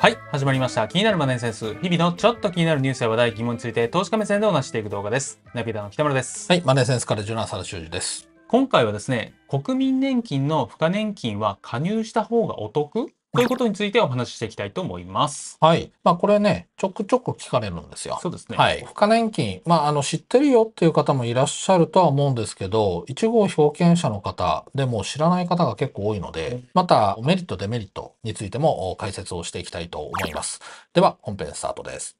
はい。始まりました。気になるマネーセンス。日々のちょっと気になるニュースや話題、疑問について投資家目線でお話していく動画です。ナビダの北村です。はい。マネーセンスからジョナサル修二です。今回はですね、国民年金の付加年金は加入した方がお得ということについてお話ししていきたいと思います。はい。まあこれね、ちょくちょく聞かれるんですよ。そうですね。はい。付加年金、まああの知ってるよっていう方もいらっしゃるとは思うんですけど、一号表権者の方でも知らない方が結構多いので、またメリットデメリットについても解説をしていきたいと思います。では本編スタートです。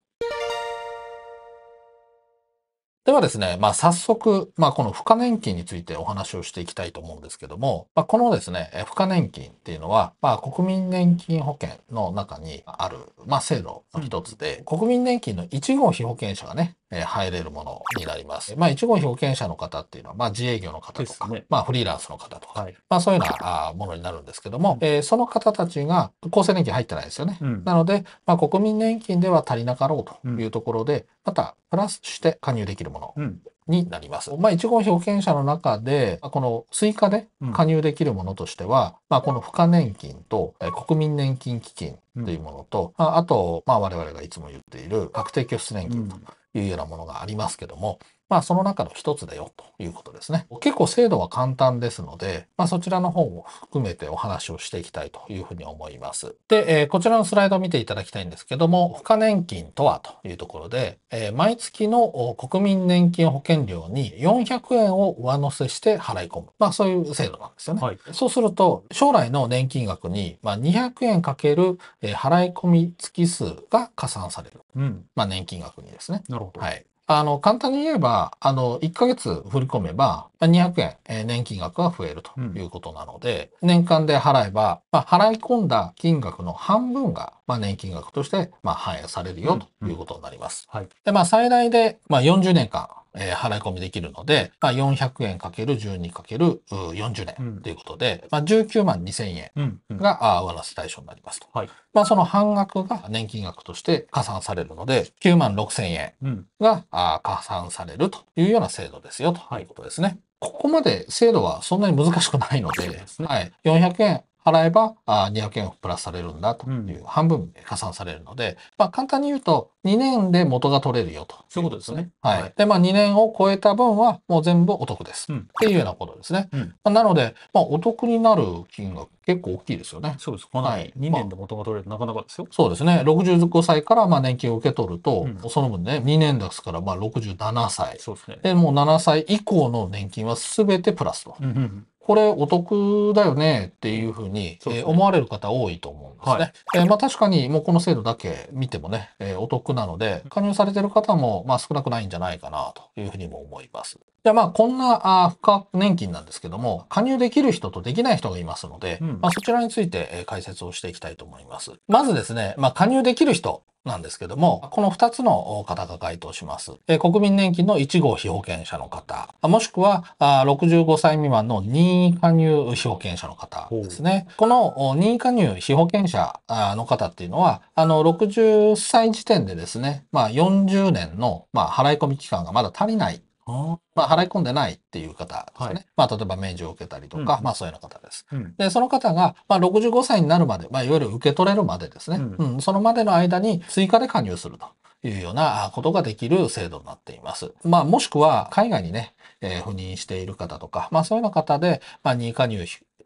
ではですね、まあ、早速、まあ、この付加年金についてお話をしていきたいと思うんですけども、まあ、このですね、付加年金っていうのは、まあ、国民年金保険の中にある、まあ、制度の一つで、国民年金の1号被保険者がね、えー、入れるものになります。まあ、1号表現者の方っていうのは、まあ、自営業の方とか、ね、まあ、フリーランスの方とか、はい、まあ、そういうようなものになるんですけども、えー、その方たちが厚生年金入ってないですよね。うん、なので、まあ、国民年金では足りなかろうというところで、うん、また、プラスして加入できるもの。になります、まあ、1号表現者の中でこの追加で加入できるものとしては、まあ、この付加年金と国民年金基金というものと、まあ、あと、まあ、我々がいつも言っている確定拠出年金というようなものがありますけども、まあ、その中の一つだよということですね。結構制度は簡単ですので、まあ、そちらの方も含めてお話をしていきたいというふうに思います。で、えー、こちらのスライドを見ていただきたいんですけども、付加年金とはというところで、えー、毎月の国民年金保険料に400円を上乗せして払い込む。まあ、そういう制度なんですよね。はい、そうすると、将来の年金額に、まあ、200円かける払い込み月数が加算される。うん、まあ、年金額にですね。なるほど。はい。あの、簡単に言えば、あの、1ヶ月振り込めば、200円、えー、年金額が増えるということなので、うん、年間で払えば、まあ、払い込んだ金額の半分がまあ、年金額として、まあ、反映されるよということになります。うんうん、はい、で、まあ、最大で、まあ、40年間、え払い込みできるので、まあ、400円 ×12×40 年ということで、うん、まあ、19万2000円が、うんうん、上乗せ対象になりますと。はい、まあ、その半額が年金額として加算されるので、9万6000円が、うん、あ加算されるというような制度ですよということですね。はいここまで制度はそんなに難しくないので、でね、はい、400円払えばあ200円プラスされるんだという半分加算されるので、まあ、簡単に言うと2年で元が取れるよと、そういうことですね。はい。はい、で、まあ、2年を超えた分はもう全部お得です、うん、っていうようなことですね。うん、まあ、なので、まあ、お得になる金額結構大きいですよね。そうです。この2年で元が取れるとなかなかですよ。そうですね。65歳からまあ年金を受け取ると、その分ね、2年ですからまあ67歳。そうですね。で、もう7歳以降の年金は全てプラスと。うんうんこれお得だよねっていうふうに、え思われる方多いと思うんですね。はい、えー、まあ、確かにもうこの制度だけ見てもね、えー、お得なので、加入されてる方もまあ少なくないんじゃないかなというふうにも思います。じゃあまあこんなあ付加年金なんですけども、加入できる人とできない人がいますので、うん、まあ、そちらについて解説をしていきたいと思います。まずですね、まあ、加入できる人、なんですけども、この2つの方が該当します。国民年金の1号被保険者の方、もしくは65歳未満の任意加入被保険者の方ですね。この任意加入被保険者の方っていうのは、あの60歳時点でですね、まあ、40年の払い込み期間がまだ足りないまあ、払い込んでないっていう方ですね。はい、まあ、例えば免除を受けたりとか、うん、まあ、そういうような方です。うん、で、その方が、まあ、65歳になるまで、まあ、いわゆる受け取れるまでですね。うん、そのまでの間に追加で加入すると。いうようなことができる制度になっています。まあ、もしくは海外にね、えー、赴任している方とか、まあそういうような方で、まあ、任意加入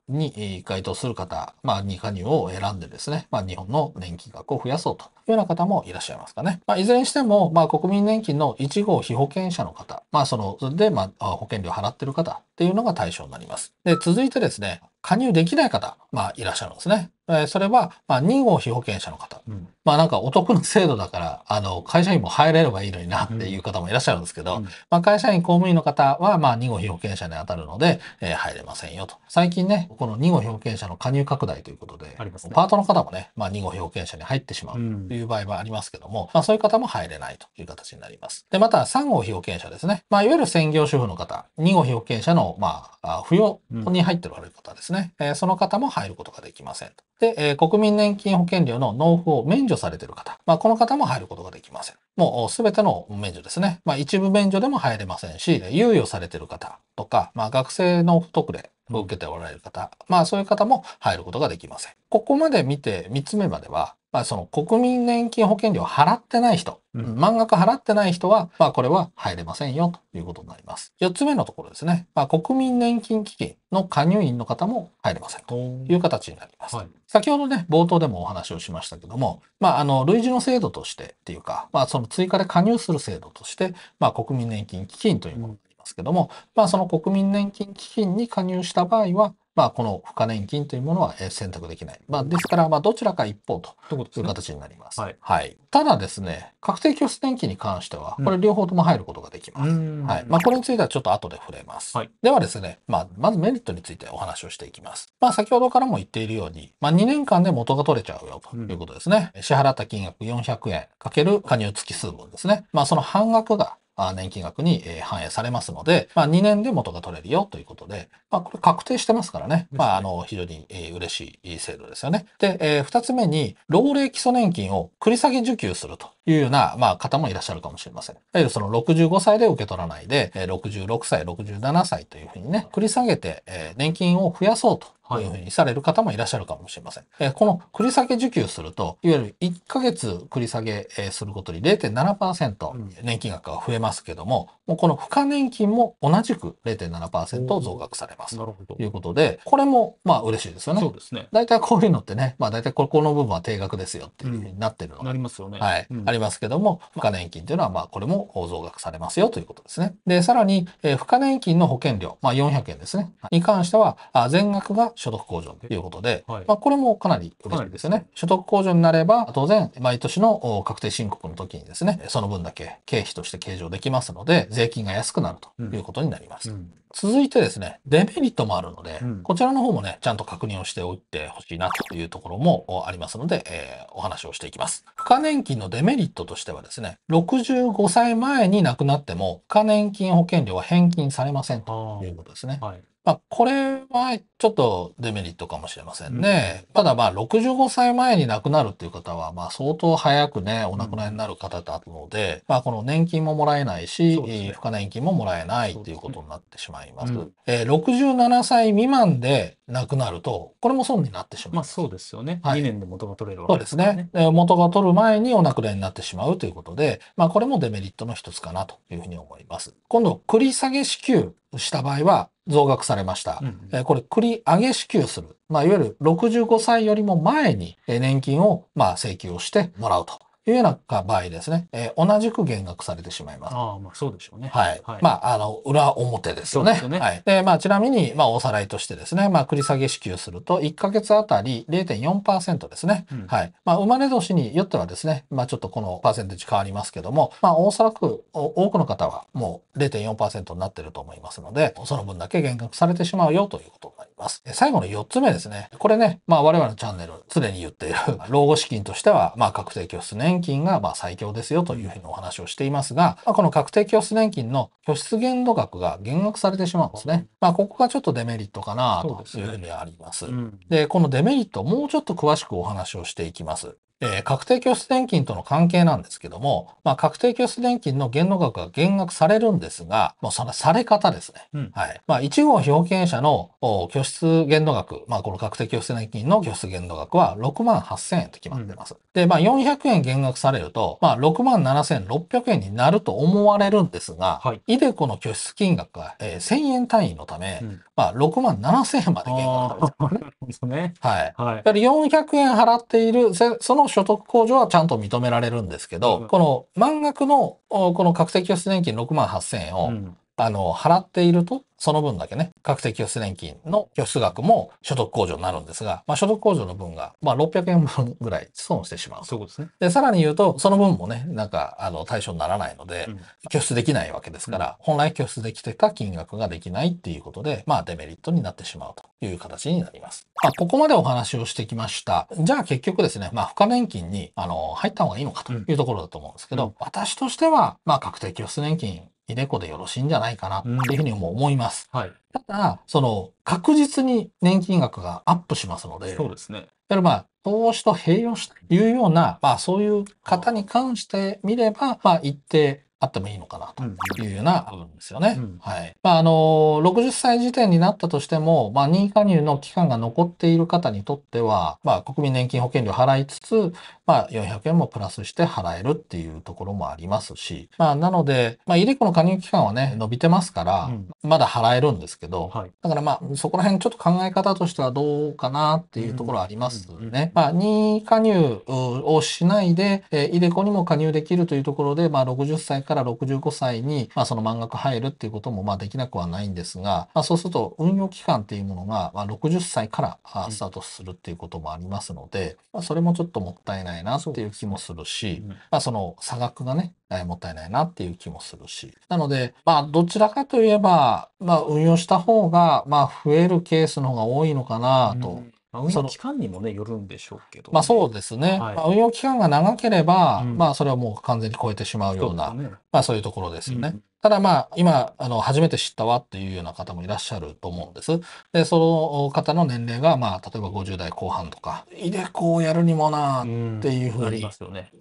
に該当する方、まあ、意加入を選んでですね、まあ、日本の年金額を増やそうというような方もいらっしゃいますかね。まあ、いずれにしても、まあ、国民年金の1号被保険者の方まあ、その、で、まあ、保険料払ってる方っていうのが対象になります。で、続いてですね、加入できない方、まあ、いらっしゃるんですね。えそれは、まあ、2号被保険者の方。うん、まあ、なんかお得な制度だから、あの、会社員も入れればいいのになっていう方もいらっしゃるんですけど、うん、まあ、会社員公務員の方は、まあ、2号被保険者に当たるので、えー、入れませんよと。最近ね、この2号被保険者の加入拡大ということで、ね、パートの方もね、まあ、2号被保険者に入ってしまうという場合もありますけども、うん、まあ、そういう方も入れないという形になります。で、また、3号被保険者ですね。まあ、いわゆる専業主婦の方、二号被保険者の、まあ、扶養に入っている方ですね、うん、えー、その方も入ることができませんで、えー、国民年金保険料の納付を免除されている方、まあ、この方も入ることができません。もうすべての免除ですね。まあ、一部免除でも入れませんし、猶予されている方とか、まあ、学生の付特例を受けておられる方、うん、まあそういう方も入ることができません。ここまで見て3つ目までは、まあ、その国民年金保険料払ってない人、満額払ってない人は、まあこれは入れませんよということになります。4つ目のところですね、まあ、国民年金基金の加入員の方も入れませんという形になります。はい、先ほどね、冒頭でもお話をしましたけども、まああの類似の制度としてっていうか、まあその追加で加入する制度として、まあ国民年金基金というものがありますけども、まあ、その国民年金基金に加入した場合は、まあ、この付加年金というものは選択できない。まあ、ですから、まあ、どちらか一方という形になります。すね、はい、はい。ただですね、確定拠出年金に関しては、これ両方とも入ることができます。うん、はい。まあ、これについてはちょっと後で触れます。はい、ではですね、まあ、まずメリットについてお話をしていきます。まあ、先ほどからも言っているように、まあ、2年間で元が取れちゃうよということですね。うん、支払った金額400円かける加入付き数分ですね。まあ、その半額が年金額に反映されますので、まあ、2年で元が取れるよということで、まあ、これ確定してますからね、まあ、あの非常に嬉しい制度ですよね。で、え2つ目に、老齢基礎年金を繰り下げ受給するというような、まあ、方もいらっしゃるかもしれません。いわゆるその65歳で受け取らないで、66歳、67歳というふうにね、繰り下げて年金を増やそうとというふうにされる方もいらっしゃるかもしれません。え、この繰り下げ受給すると、いわゆる1ヶ月繰り下げすることに0.7%年金額が増えますけども、うん、もうこの付加年金も同じく0.7%増額されますなるほということで、これもまあ嬉しいですよね。そうですね。大体こういうのってね、まあ大体ここの部分は定額ですよっていうふうになってるのうん、なりますよね。はい、うん、ありますけども、付加年金というのはまあこれも増額されますよということですね。で、さらに、えー、付加年金の保険料、まあ400円ですね。に関しては、あ全額が所得控除ということで、はい、まあ、これもかなり嬉しいですね。はい、所得控除になれば、当然、毎年の確定申告の時にですね、その分だけ経費として計上できますので、税金が安くなるということになります。うん続いてですね、デメリットもあるので、うん、こちらの方もね、ちゃんと確認をしておいてほしいなというところもありますので、えー、お話をしていきます。付加年金のデメリットとしてはですね、65歳前に亡くなっても、付加年金保険料は返金されませんということですね。はい、まあ、これはちょっとデメリットかもしれませんね。うん、ただまあ65歳前に亡くなるっていう方はまあ相当早くね、お亡くなりになる方だったので、うん、まあこの年金ももらえないし、ね、付加年金ももらえないっていうことになってしまいます。す、ねうん、えー、67歳未満で亡くなると、これも損になってしまう。まあそうですよね。はい、2年で元が取れるわけですね。そうですね。元が取る前にお亡くなりになってしまうということで、まあこれもデメリットの一つかなというふうに思います。今度、繰り下げ支給した場合は増額されました。うん、これ、繰り上げ支給する。まあ、いわゆる65歳よりも前に年金をまあ請求をしてもらうと。いうような場合ですね、えー、同じく減額されてしまいます。ああ、まあそうでしょうね。はい。はい、まあ、あの、裏表ですよね。ねはい。で、まあ、ちなみに、まあ、おさらいとしてですね、まあ、繰り下げ支給すると、1ヶ月あたり0.4%ですね。うん、はい。まあ、生まれ年によってはですね、まあ、ちょっとこのパーセンテージ変わりますけども、まあ、おそらく多くの方はもう0.4%になってると思いますので、その分だけ減額されてしまうよということになります。ます。最後の4つ目ですね。これね、まあ我々のチャンネル常に言っている、老後資金としては、まあ確定拠出年金がまあ最強ですよというふうにお話をしていますが、まあ、この確定拠出年金の拠出限度額が減額されてしまうんですね。まあここがちょっとデメリットかなというふうにあります。で、ねうん、このデメリットもうちょっと詳しくお話をしていきます。えー、確定拠出年金との関係なんですけども、まあ、確定拠出年金の限度額が減額されるんですが、もうそのされ方ですね。うん、はい。まあ、1号被保険者の拠出限度額、まあ、この確定拠出年金の拠出限度額は6万8000円と決まってます。うん、で、まあ、400円減額されると、まあ、6万7600円になると思われるんですが、はい、イデコの拠出金額が、えー、1000円単位のため、うん、まあ、6万7000円まで減額されてますね。はい。はい、400円払っている、その所得控除はちゃんと認められるんですけど、この満額のこの確定拠出年金6万8000円を、あの、払っていると、その分だけね、確定拠出年金の拠出額も所得控除になるんですが、まあ、所得控除の分が、まあ、600円分ぐらい損してしまう。そういうことですね。で、さらに言うと、その分もね、なんか、あの、対象にならないので、拠出できないわけですから、うん、本来拠出できてた金額ができないっていうことで、まあ、デメリットになってしまうという形になります。まあ、ここまでお話をしてきました。じゃあ、結局ですね、まあ、付加年金に、あの、入った方がいいのかというところだと思うんですけど、うん、私としては、まあ、確定拠出年金イデコでよろしいんじゃないかなっていうふうにも思います。はい、ただ、その確実に年金額がアップしますので、そうですね。だからまあ、投資と併用したというような、まあそういう方に関してみれば、まあ一定あってもいいのかなというような部分ですよね。はい。まあ、あのー、60歳時点になったとしても、まあ、任意加入の期間が残っている方にとっては、まあ、国民年金保険料払いつつ、まあ、400円もプラスして払えるっていうところもありますし、まあ、なので、まあ、イデコの加入期間はね、伸びてますから、まだ払えるんですけど、はい、だからまあ、そこら辺ちょっと考え方としてはどうかなっていうところありますね。まあ、任意加入をしないで、えー、イデコにも加入できるというところで、まあ、60歳からから65歳に、まあ、その満額入るっていうことも、まあ、できなくはないんですが、まあ、そうすると運用期間っていうものが、まあ、60歳からスタートするっていうこともありますので、まあ、それもちょっともったいないなっていう気もするし、まあ、その差額がね、もったいないなっていう気もするし。なので、まあ、どちらかといえば、まあ、運用した方が、まあ、増えるケースの方が多いのかなとまあ、運用期間にもね、よるんでしょうけど、まあそうですね。はい、まあ、運用期間が長ければ、うん、まあそれはもう完全に超えてしまうような、うね、まあそういうところですよね。うんただまあ、今、あの、初めて知ったわっていうような方もいらっしゃると思うんです。で、その方の年齢が、まあ、例えば50代後半とか、いでこをやるにもなっていうふうに、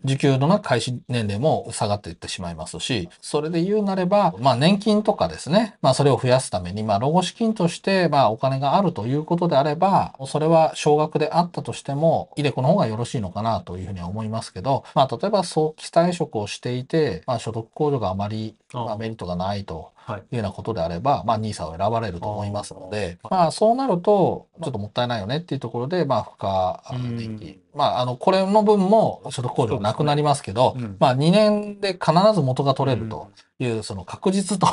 受給の開始年齢も下がっていってしまいますし、それで言うなれば、まあ、年金とかですね、まあ、それを増やすために、まあ、老後資金として、まあ、お金があるということであれば、それは少額であったとしても、いでこの方がよろしいのかなというふうには思いますけど、まあ、例えば早期退職をしていて、まあ、所得控除があまりまあ、メリットがないとはい、いうようなことであれば、まあ、ニーサを選ばれると思いますので、あまあ、そうなると、ちょっともったいないよねっていうところで、まあ、付加でき、まあ、あの、これの分も所得控除なくなりますけど、ねうん、まあ、2年で必ず元が取れるという、その確実と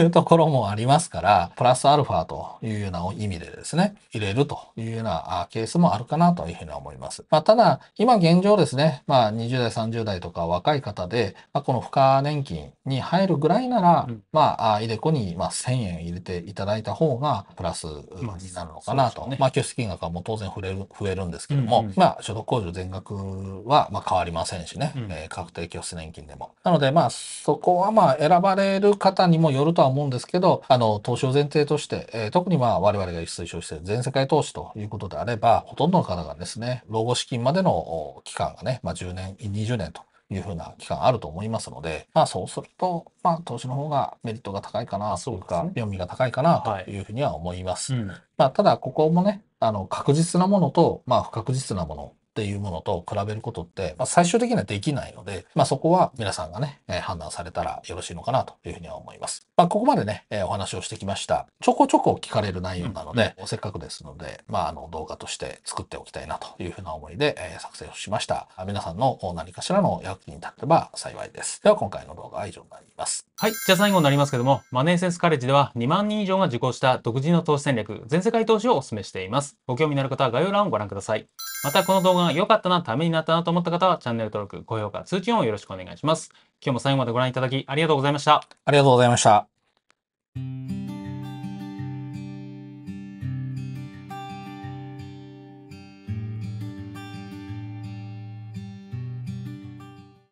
いうところもありますから、プラスアルファというような意味でですね、入れるというようなケースもあるかなというふうに思います。まあ、ただ、今現状ですね、まあ、20代、30代とか若い方で、まあ、この付加年金に入るぐらいなら、まあ、あイデコに、まあ、1000円入れていただいた方が、プラスになるのかなと。まあ、ね、まあ、拠出金額はもう当然増える、増えるんですけども、うんうん、まあ、所得控除全額は、まあ、変わりませんしね、うん、えー、確定拠出年金でも。なので、まあ、そこは、まあ、選ばれる方にもよるとは思うんですけど、あの、投資を前提として、えー、特にまあ、我々が推奨している全世界投資ということであれば、ほとんどの方がですね、老後資金までの期間がね、まあ、10年、20年というふうな期間あると思いますので、まあそうすると、まあ投資の方がメリットが高いかな、そうか、読みが高いかなというふうには思います。はいうん、まあただここもね、あの確実なものと、まあ不確実なものっていうものと比べることって、まあ、最終的にはできないので、まあ、そこは皆さんがね、えー、判断されたらよろしいのかなというふうには思います。まあ、ここまでね、えー、お話をしてきました。ちょこちょこ聞かれる内容なので、うん、せっかくですので、まあ、あの動画として作っておきたいなというふうな思いで、えー、作成をしました。皆さんの何かしらの役に立てば幸いです。では今回の動画は以上になります。はい。じゃあ最後になりますけども、マネーセンスカレッジでは2万人以上が受講した独自の投資戦略、全世界投資をお勧めしています。ご興味のある方は概要欄をご覧ください。またこの動画が良かったな、ためになったなと思った方は、チャンネル登録、高評価、通知音をよろしくお願いします。今日も最後までご覧いただきありがとうございました。ありがとうございました。